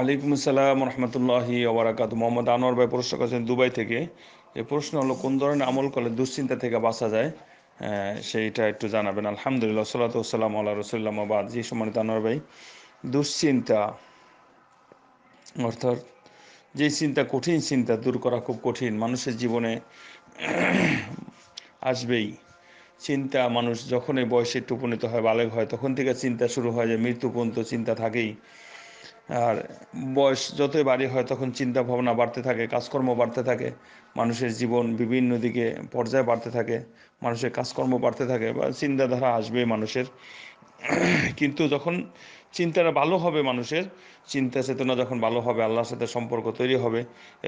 আলাইকুম আসসালাম রহমতুল্লাহি ওবরাকাত মোহাম্মদ আনোয়ার ভাই প্রশ্ন করেছেন দুবাই থেকে এই প্রশ্ন হলো কোন ধরনের আমল করলে দুশ্চিন্তা থেকে বাঁচা যায় সেইটা একটু জানাবেন আলহামদুলিল্লাহ সাল্লাতাম আল্লাহ রসুল্লাহাবাদ জি সম্মানিত আনোয়ার ভাই দুশ্চিন্তা অর্থাৎ যে চিন্তা কঠিন চিন্তা দূর করা খুব কঠিন মানুষের জীবনে আসবেই চিন্তা মানুষ যখনই বয়সে একটু উপনীত হয় বালেক হয় তখন থেকে চিন্তা শুরু হয় যে মৃত্যু পর্যন্ত চিন্তা থাকেই আর বয়স যতই বাড়ি হয় তখন চিন্তা ভাবনা বাড়তে থাকে কাজকর্ম বাড়তে থাকে মানুষের জীবন বিভিন্ন দিকে পর্যায়ে বাড়তে থাকে মানুষের কাজকর্ম বাড়তে থাকে বা চিন্তাধারা আসবে মানুষের কিন্তু যখন চিন্তাটা ভালো হবে মানুষের চিন্তা চেতনা যখন ভালো হবে আল্লাহর সাথে সম্পর্ক তৈরি হবে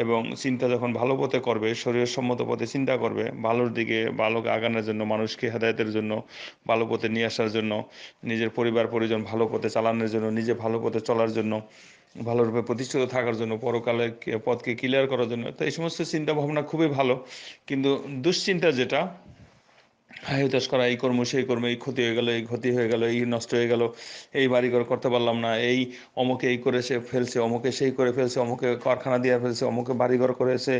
এবং চিন্তা যখন ভালো পথে করবে শরীরের সম্মত পথে চিন্তা করবে ভালোর দিকে ভালো আগানোর জন্য মানুষকে হেদায়তের জন্য ভালো পথে নিয়ে আসার জন্য নিজের পরিবার পরিজন ভালো পথে চালানোর জন্য নিজে ভালো পথে চলার জন্য ভালোরূপে প্রতিষ্ঠিত থাকার জন্য পরকালের পথকে ক্লিয়ার করার জন্য তো এই সমস্ত চিন্তা ভাবনা খুবই ভালো কিন্তু দুশ্চিন্তা যেটা হায়ুদাস করা এই কর্ম সেই কর্ম এই ক্ষতি হয়ে গেল এই ক্ষতি হয়ে গেল এই নষ্ট হয়ে গেল এই বাড়িঘর করতে পারলাম না এই অমুকে এই করে সে ফেলছে অমুকে সেই করে ফেলছে অমুকে কারখানা দিয়ে ফেলছে অমুকে বাড়িঘর করেছে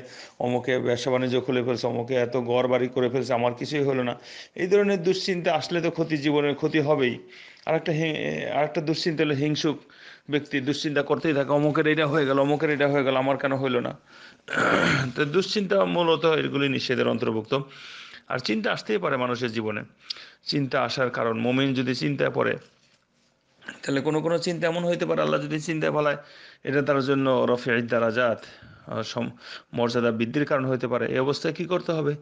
অমুকে ব্যবসা বাণিজ্য খুলে ফেলছে অমুকে এত ঘর বাড়ি করে ফেলছে আমার কিছুই হলো না এই ধরনের দুশ্চিন্তা আসলে তো ক্ষতি জীবনের ক্ষতি হবেই আরেকটা আরেকটা দুশ্চিন্তা হলো হিংসুক ব্যক্তি দুশ্চিন্তা করতেই থাকে অমুকের এটা হয়ে গেল অমুকের এটা হয়ে গেল আমার কেন হইলো না তো দুশ্চিন্তা মূলত এগুলি নিষেধের অন্তর্ভুক্ত আর চিন্তা আসতেই পারে মানুষের জীবনে চিন্তা আসার কারণ মোমিন যদি চিন্তায় পড়ে তাহলে কোনো কোনো চিন্তা এমন হইতে পারে আল্লাহ যদি চিন্তায় ফেলায় এটা তার জন্য রফে দ্বারাজাত মর্যাদা বৃদ্ধির কারণ হতে পারে এই অবস্থায় কি করতে হবে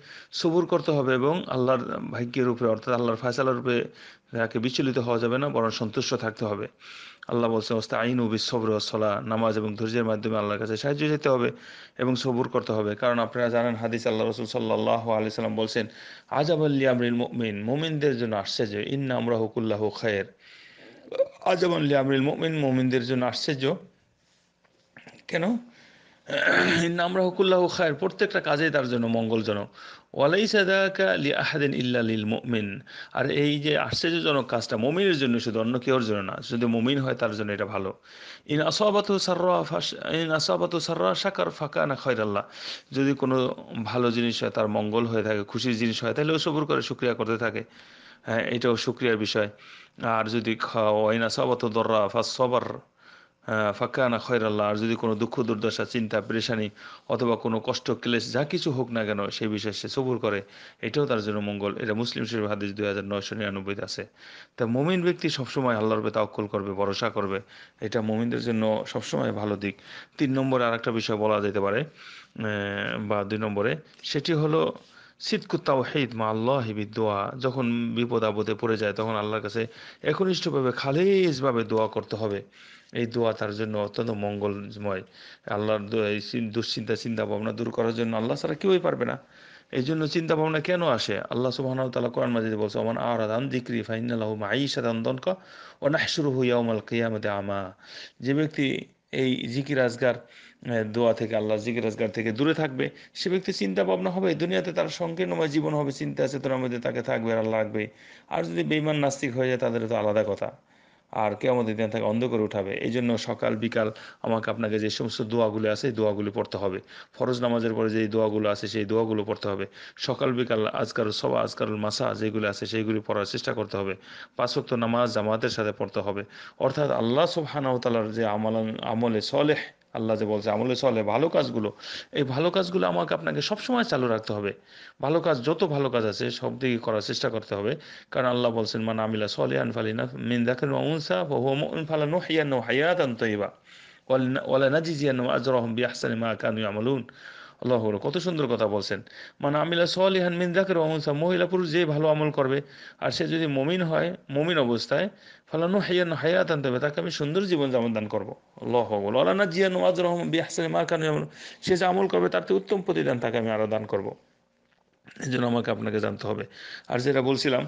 সবুর করতে হবে এবং আল্লাহর ভাগ্যের উপরে অর্থাৎ আল্লাহর ফয়সালার উপরে তাকে বিচলিত হওয়া যাবে না বরং সন্তুষ্ট থাকতে হবে আল্লাহ বলছে অবস্থা আইন ও বিশ্বর সলা নামাজ এবং ধৈর্যের মাধ্যমে আল্লাহর কাছে সাহায্য যেতে হবে এবং সবুর করতে হবে কারণ আপনারা জানেন হাদিস আল্লাহ রসুল সাল্লাহ আলি সাল্লাম বলছেন আজাব আল্লি আমরিল মুমিন মোমিনদের জন্য যে ইন্না আমরা হুকুল্লাহ খায়ের আজাব আল্লি আমরিল মুমিন মোমিনদের জন্য আশ্চর্য কেন আমরা খায়ের প্রত্যেকটা কাজেই তার জন্য মঙ্গলজনক ওয়ালাই সাদাকা লি আহাদিন ইল্লা লিল আর এই যে আশ্চর্যজনক কাজটা মমিনের জন্য শুধু অন্য কেউর জন্য না যদি মমিন হয় তার জন্য এটা ভালো ইন আসাবাত সাররা ইন সাররা শাকার ফাঁকা না খয়রাল্লাহ যদি কোনো ভালো জিনিস হয় তার মঙ্গল হয়ে থাকে খুশির জিনিস হয় তাহলে ও সবর করে শুক্রিয়া করতে থাকে হ্যাঁ এটাও শুক্রিয়ার বিষয় আর যদি খাওয়া ওয়াইন আসাবাতু দররা ফাস সবার ফাঁকানা খয়রাল্লাহ আর যদি কোনো দুঃখ দুর্দশা চিন্তা পরেশানি অথবা কোনো কষ্ট ক্লেশ যা কিছু হোক না কেন সেই বিষয়ে সে সবুর করে এটাও তার জন্য মঙ্গল এটা মুসলিম শরীফ হাদিস দুই হাজার নয়শো নিরানব্বইতে আছে তা মমিন ব্যক্তি সবসময় আল্লাহর প্রতি তাওকল করবে ভরসা করবে এটা মমিনদের জন্য সবসময় ভালো দিক তিন নম্বরে আর একটা বিষয় বলা যেতে পারে বা দুই নম্বরে সেটি হলো সিদকু তাওহিদ মা আল্লাহ দোয়া যখন বিপদ আপদে পড়ে যায় তখন আল্লাহর কাছে একনিষ্ঠভাবে খালেজভাবে দোয়া করতে হবে এই দোয়া তার জন্য অত্যন্ত মঙ্গলময় আল্লাহর দুশ্চিন্তা চিন্তা ভাবনা দূর করার জন্য আল্লাহ ছাড়া কেউই পারবে না এই জন্য চিন্তা ভাবনা কেন আসে আল্লাহ সুবাহান তালা কোরআন মাজিদ বলছে আর আদান দিক্রি ফাইনাল্লাহ আইসা দান দনক ও শুরু হইয়া ওমাল কেয়ামতে আমা যে ব্যক্তি এই জিকির আজগার দোয়া থেকে আল্লাহ জিকির রাজগার থেকে দূরে থাকবে সে ব্যক্তি চিন্তা ভাবনা হবে দুনিয়াতে তার সংকীর্ণময় জীবন হবে চিন্তা চেতনার মধ্যে তাকে থাকবে আর লাগবে আর যদি বেইমান নাস্তিক হয়ে যায় তাদের তো আলাদা কথা আর কেউ আমাদের দিন তাকে অন্ধ করে উঠাবে এই জন্য সকাল বিকাল আমাকে আপনাকে যে সমস্ত দোয়াগুলো আছে এই দোয়াগুলো পড়তে হবে ফরজ নামাজের পরে যে দোয়াগুলো আছে সেই দোয়াগুলো পড়তে হবে সকাল বিকাল আজকাল সবা আজকাল মাসা যেগুলো আছে সেইগুলি পড়ার চেষ্টা করতে হবে পাঁচ নামাজ জামাতের সাথে পড়তে হবে অর্থাৎ আল্লাহ সব তাআলার যে আমল আমলে সলেহ আল্লাহ যে বলছে আমলে চলে ভালো কাজগুলো এই ভালো কাজগুলো আমাকে আপনাকে সবসময় চালু রাখতে হবে ভালো কাজ যত ভালো কাজ আছে সব দিকে করার চেষ্টা করতে হবে কারণ আল্লাহ বলছেন মানে আমিলা সলে আনফালিনা মিন দাখিল মাউনসা ফালা নোহিয়া নো হায়াত আন্তইবা ওয়ালা নাজিজিয়ান আজরাহম বিআহসানি মা কানু আমলুন আল্লাহ কত সুন্দর কথা বলছেন মানে আমিলা সোয়ালিহান মিন জাকের অহংসা মহিলা পুরুষ যে ভালো আমল করবে আর সে যদি মমিন হয় মমিন অবস্থায় ফালানো হাইয়ান হায়াত আনতে হবে তাকে আমি সুন্দর জীবন যাপন দান করবো আল্লাহ বল আল্লাহ জিয়ান ওয়াজ রহমান মার মার্কান যেমন সে যে আমল করবে তার উত্তম প্রতিদান তাকে আমি আরও দান করবো এই জন্য আমাকে আপনাকে জানতে হবে আর যেটা বলছিলাম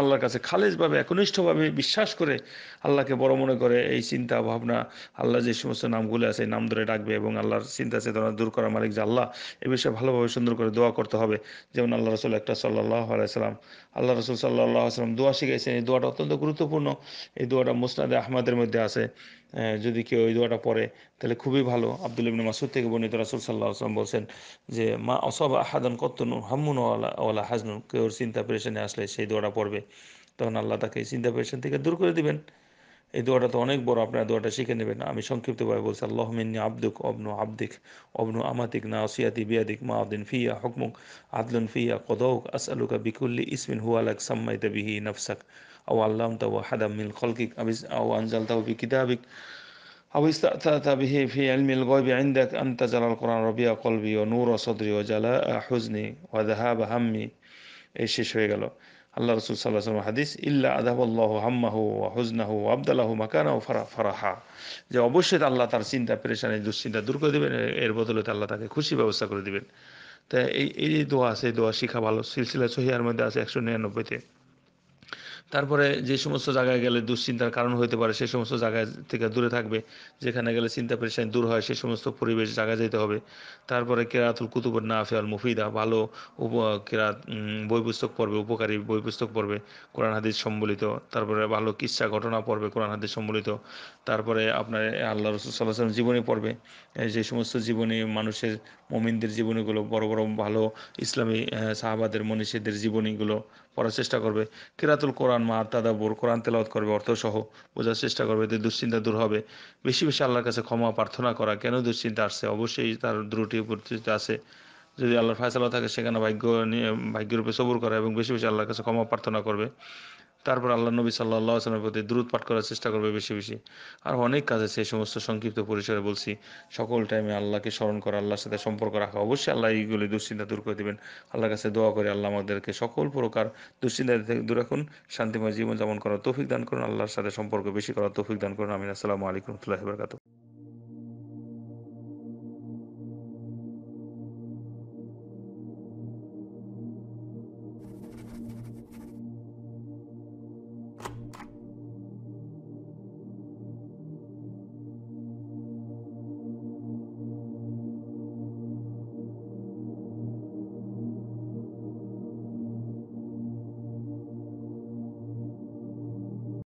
আল্লাহর কাছে খালেজভাবে একনিষ্ঠভাবে বিশ্বাস করে আল্লাহকে বড় মনে করে এই চিন্তা ভাবনা আল্লাহ যে সমস্ত নামগুলো আছে নাম ধরে ডাকবে এবং আল্লাহর চিন্তা চেতনা দূর করা মালিক যে আল্লাহ এ বিষয়ে ভালোভাবে সুন্দর করে দোয়া করতে হবে যেমন আল্লাহ রসুল একটা সাল্লাহ আলাইসালাম আল্লাহ রসুল সাল্লাহ আসলাম দোয়া শিখেছেন এই দোয়াটা অত্যন্ত গুরুত্বপূর্ণ এই দোয়াটা মুসনাদ আহমদের মধ্যে আছে যদি কেউ ওই দোয়াটা পড়ে তাহলে খুবই ভালো আব্দুল ইবিন মাসুদ থেকে বর্ণিত রাসুল সাল্লাহ আসলাম বলছেন যে মা অসব আহাদন কত্তনু হাম্মুন ওয়ালা হাজনুন কেউ চিন্তা পেরেছেন আসলে সেই দোয়াটা পড়বে তখন আল্লাহ তাকে এই চিন্তা পেরেছেন থেকে দূর করে দিবেন এই দোয়াটা তো অনেক বড় আপনারা দোয়াটা শিখে নেবেন আমি সংক্ষিপ্তভাবে বলছি আল্লাহ মিন্নি আব্দুক অবনু আব্দিক অবনু আমাতিক না অসিয়াতি বিয়াদিক মা আদিন ফিয়া হকমুক আদলুন ফিয়া কদৌক আসআলুকা বিকুল্লি ইসমিন হুয়ালাক সাম্মাইতা বিহি নফসাক আও আল্লাহ তাও হাদাম মিল খলকিক আবিস আও আনজাল তাও বি কিতাবিক أو استأثرت به في علم الغيب عندك أن تجعل القرآن ربيع قلبي ونور صدري وجلاء حزني وذهاب همي এই শেষ হয়ে গেল আল্লাহ রসুল সাল্লাহ হাদিস ইল্লা আদাবল্লাহ হাম্মাহু হুজনাহু আবদাল্লাহ মাকানাহু ফারা ফারাহা যে অবশ্যই আল্লাহ তার চিন্তা পেরেশানি দুশ্চিন্তা দূর করে দেবেন এর বদলতে আল্লাহ তাকে খুশি ব্যবস্থা করে দেবেন তা এই এই দোয়া আছে দোয়া শিখা ভালো সিলসিলা সহিয়ার মধ্যে আছে একশো নিরানব্বইতে তারপরে যে সমস্ত জায়গায় গেলে দুশ্চিন্তার কারণ হতে পারে সে সমস্ত জায়গা থেকে দূরে থাকবে যেখানে গেলে চিন্তা পরিশানি দূর হয় সে সমস্ত পরিবেশ জায়গায় যেতে হবে তারপরে কেরাতুল কুতুবের না ফেয়াল মুফিদা ভালো কেরাত বই পুস্তক পড়বে উপকারী বই পুস্তক পড়বে কোরআন হাদিস সম্বলিত তারপরে ভালো কিসা ঘটনা পড়বে কোরআন হাদিস সম্বলিত তারপরে আপনার আল্লাহ রসুল্লাহাম সাল্লাহ জীবনী পড়বে যে সমস্ত জীবনী মানুষের মমিনদের জীবনীগুলো বড় বড় ভালো ইসলামী সাহাবাদের মনীষীদের জীবনীগুলো পড়ার চেষ্টা করবে কেরাতুল কোরআন মার তাদা বোর কোরআন তেলাওয়াত করবে অর্থসহ বোঝার চেষ্টা করবে এতে দুশ্চিন্তা দূর হবে বেশি বেশি আল্লাহর কাছে ক্ষমা প্রার্থনা করা কেন দুশ্চিন্তা আসছে অবশ্যই তার দ্রুটি উপস্থিত আছে যদি আল্লাহর ফয়সালা থাকে সেখানে ভাগ্য নিয়ে ভাগ্যরূপে সবুর সবর করা এবং বেশি বেশি আল্লাহর কাছে ক্ষমা প্রার্থনা করবে তারপর আল্লাহ নবী সাল্লাহ আসলামের প্রতি দ্রুত পাঠ করার চেষ্টা করবে বেশি বেশি আর অনেক কাজ আছে সেই সমস্ত সংক্ষিপ্ত পরিসরে বলছি সকল টাইমে আল্লাহকে স্মরণ করা আল্লাহর সাথে সম্পর্ক রাখা অবশ্যই আল্লাহ এইগুলি দুশ্চিন্তা দূর করে দেবেন আল্লাহর কাছে দোয়া করে আল্লাহ আমাদেরকে সকল প্রকার দুশ্চিন্তা থেকে দূর রাখুন শান্তিময় জীবনযাপন করার তৌফিক দান করুন আল্লাহর সাথে সম্পর্ক বেশি করার তৌফিক দান করুন আমিন আসসালামু আলাইকুম রহমতুল্লাহ বরকাত